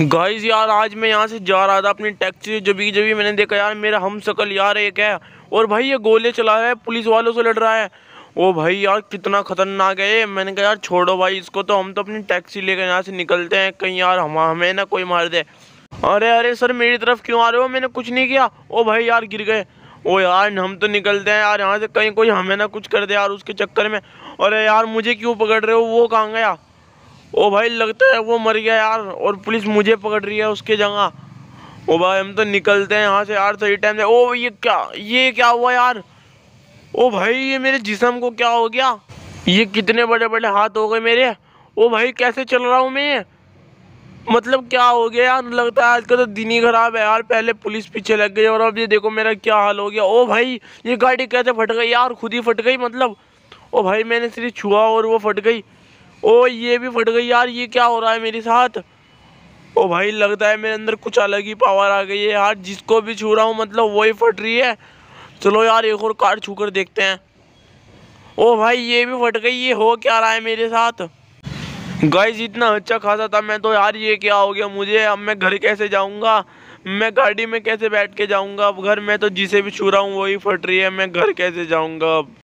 guys यार आज मैं यहाँ से जा रहा था अपनी टैक्सी जब भी जब भी मैंने देखा यार मेरा हम शकल यार एक है और भाई ये गोले चला रहा है पुलिस वालों से लड़ रहा है ओ भाई यार कितना खतरनाक है ये मैंने कहा यार छोड़ो भाई इसको तो हम तो अपनी टैक्सी लेकर यहाँ से निकलते हैं कहीं यार हम हमें ना कोई मार दे अरे अरे सर मेरी तरफ क्यों आ रहे हो मैंने कुछ नहीं किया ओ भाई यार गिर गए ओ यार हम तो निकलते हैं यार यहाँ से कहीं कोई हमें ना कुछ कर दे यार उसके चक्कर में अरे यार मुझे क्यों पकड़ रहे हो वो कहाँ गया ओ भाई लगता है वो मर गया यार और पुलिस मुझे पकड़ रही है उसके जगह ओ भाई हम तो निकलते हैं यहाँ से यार सही टाइम से ओ ये क्या ये क्या हुआ यार ओ भाई ये मेरे जिसम को क्या हो गया ये कितने बड़े बड़े हाथ हो गए मेरे ओ भाई कैसे चल रहा हूँ मैं मतलब क्या हो गया यार लगता है आजकल तो दिन ही खराब है यार पहले पुलिस पीछे लग गई और अब ये देखो मेरा क्या हाल हो गया ओ भाई ये गाड़ी कैसे फट गई यार खुद ही फट गई मतलब ओ भाई मैंने सिर्फ छुआ और वो फट गई ओ ये भी फट गई यार ये क्या हो रहा है मेरे साथ ओ भाई लगता है मेरे अंदर कुछ अलग ही पावर आ गई है यार जिसको भी छू रहा हूँ मतलब वही फट रही है चलो यार एक और कार्ड छू कर देखते हैं ओ भाई ये भी फट गई ये हो क्या रहा है मेरे साथ गाइज इतना अच्छा खासा था मैं तो यार ये क्या हो गया मुझे अब मैं घर कैसे जाऊँगा मैं गाड़ी में कैसे बैठ के जाऊँगा अब घर में तो जिसे भी छू रहा हूँ वही फट रही है मैं घर कैसे जाऊँगा अब